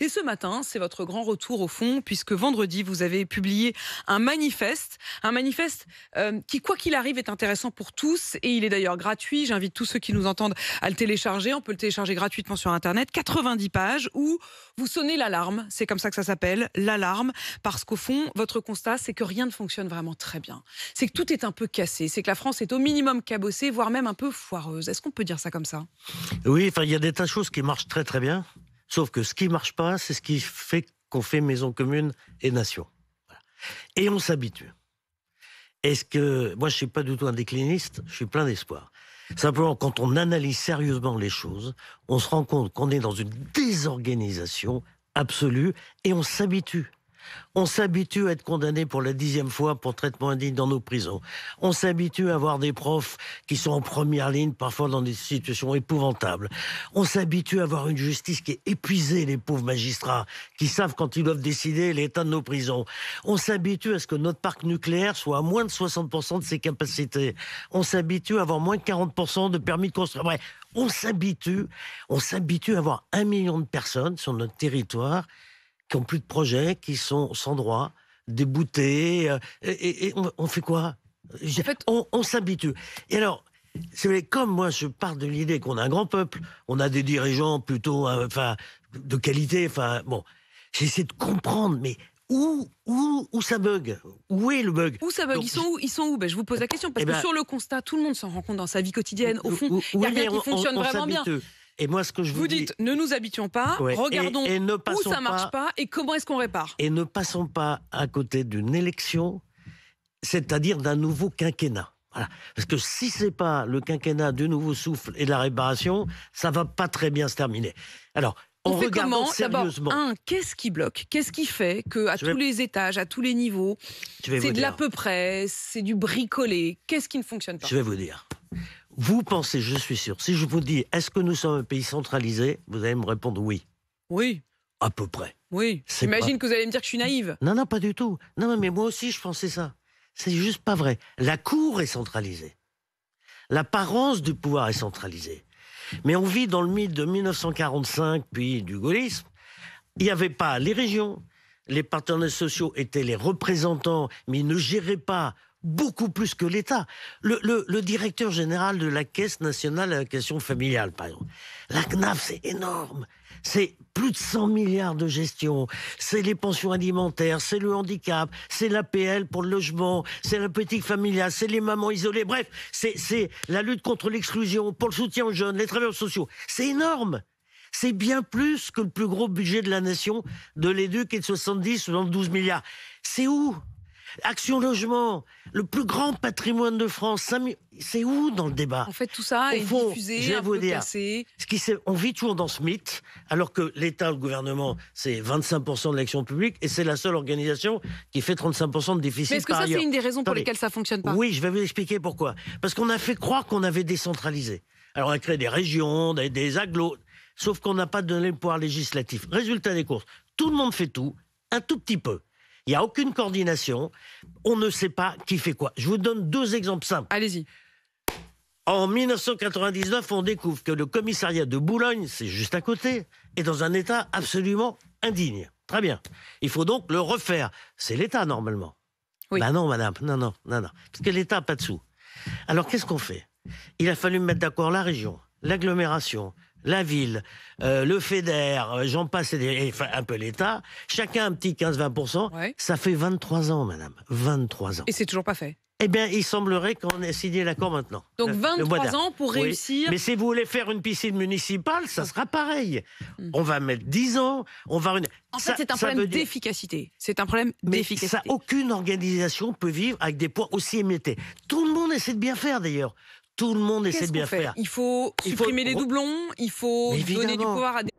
Et ce matin, c'est votre grand retour au fond, puisque vendredi, vous avez publié un manifeste, un manifeste euh, qui, quoi qu'il arrive, est intéressant pour tous, et il est d'ailleurs gratuit. J'invite tous ceux qui nous entendent à le télécharger. On peut le télécharger gratuitement sur Internet. 90 pages où vous sonnez l'alarme, c'est comme ça que ça s'appelle, l'alarme, parce qu'au fond, votre constat, c'est que rien ne fonctionne vraiment très bien. C'est que tout est un peu cassé, c'est que la France est au minimum cabossée, voire même un peu foireuse. Est-ce qu'on peut dire ça comme ça Oui, il y a des tas de choses qui marchent très très bien. Sauf que ce qui marche pas, c'est ce qui fait qu'on fait maison commune et nation. Et on s'habitue. Est-ce que moi je suis pas du tout un décliniste, je suis plein d'espoir. Simplement, quand on analyse sérieusement les choses, on se rend compte qu'on est dans une désorganisation absolue et on s'habitue on s'habitue à être condamné pour la dixième fois pour traitement indigne dans nos prisons. On s'habitue à avoir des profs qui sont en première ligne, parfois dans des situations épouvantables. On s'habitue à avoir une justice qui est épuisée, les pauvres magistrats, qui savent quand ils doivent décider l'état de nos prisons. On s'habitue à ce que notre parc nucléaire soit à moins de 60% de ses capacités. On s'habitue à avoir moins de 40% de permis de construire. on s'habitue, on s'habitue à avoir un million de personnes sur notre territoire qui ont plus de projets, qui sont sans droit, déboutés. Euh, et, on, fait quoi fait... On, s'habitue. Et alors, c'est comme moi, je pars de l'idée qu'on a un grand peuple, on a des dirigeants plutôt, euh, enfin, de qualité. Enfin, bon, j'essaie de comprendre, mais où, où, ça bug Où est le bug Où ça bug Ils sont où Ils sont ben, Je vous pose la eh question, parce que ben sur le constat, tout le monde s'en rend compte dans sa vie quotidienne. Au fond, il n'y a rien qui fonctionne vraiment bien. Et moi, ce que je vous, dites, dis... ne nous habitions pas, regardons et, ça ne où ça marche pas, et comment est-ce qu'on répare. Et ne passons pas à côté d'une élection, c'est-à-dire d'un nouveau quinquennat. Parce que si c'est pas le quinquennat du nouveau souffle et de la réparation, ça va pas très bien se terminer. Alors, on regarde sérieusement. D'abord, un, qu'est-ce qui bloque Qu'est-ce qui fait qu'à tous les étages, à tous les niveaux, c'est de l'à peu près, c'est du bricolé Qu'est-ce qui ne fonctionne pas Je vais vous dire. Vous pensez, je suis sûr, si je vous dis, est-ce que nous sommes un pays centralisé Vous allez me répondre oui. Oui. À peu près. Oui. J'imagine que vous allez me dire que je suis naïve. Non, non, pas du tout. Non, mais moi aussi, je pensais ça. C'est juste pas vrai. La cour est centralisée. L'apparence du pouvoir est centralisée. Mais on vit dans le mythe de 1945, puis du gaullisme. Il n'y avait pas les régions. Les partenaires sociaux étaient les représentants, mais ils ne géraient pas beaucoup plus que l'État. Le, directeur général de la Caisse nationale à la question familiale, par exemple. La CNAF, c'est énorme. C'est plus de 100 milliards de gestion. C'est les pensions alimentaires, c'est le handicap, c'est l'APL pour le logement, c'est la politique familiale, c'est les mamans isolées. Bref, c'est la lutte contre l'exclusion, pour le soutien aux jeunes, les travailleurs sociaux. C'est énorme. C'est bien plus que le plus gros budget de la nation de l'éduc et de 70 ou 12 milliards. C'est où Action Logement, le plus grand patrimoine de France, c'est où dans le débat On fait, tout ça Au est diffusé, un peu Ce qui on vit toujours dans ce mythe, alors que l'État, le gouvernement, c'est 25% de l'action publique et c'est la seule organisation qui fait 35% de déficit. Mais est-ce que ça, c'est une des raisons pour lesquelles ça fonctionne pas Oui, je vais vous expliquer pourquoi. Parce qu'on a fait croire qu'on avait décentralisé. Alors, on a créé des régions, des, des agglos, sauf qu'on n'a pas donné le pouvoir législatif. Résultat des courses, tout le monde fait tout, un tout petit peu. Il n'y a aucune coordination. On ne sait pas qui fait quoi. Je vous donne deux exemples simples. Allez-y. En 1999, on découvre que le commissariat de Boulogne, c'est juste à côté, est dans un état absolument indigne. Très bien. Il faut donc le refaire. C'est l'État, normalement. Oui. Bah non, madame. Non, non, non, non. Parce que l'État n'a pas de sous. Alors, qu'est-ce qu'on fait Il a fallu mettre d'accord la région, l'agglomération, la ville, euh, le FEDER, euh, j'en passe, un peu l'État, chacun un petit 15-20%, ça fait 23 ans, madame. 23 ans. Et c'est toujours pas fait eh bien, il semblerait qu'on ait signé l'accord maintenant. Donc 23 ans pour réussir. Mais si vous voulez faire une piscine municipale, ça oh. sera pareil. Hmm. On va mettre 10 ans, on va... En fait, c'est un, problème d'efficacité. C'est un problème d'efficacité. Ça, aucune organisation peut vivre avec des poids aussi émiettés. Tout le monde essaie de bien faire, d'ailleurs tout le monde essaie de bien faire. Il faut supprimer les doublons, il faut donner du pouvoir à des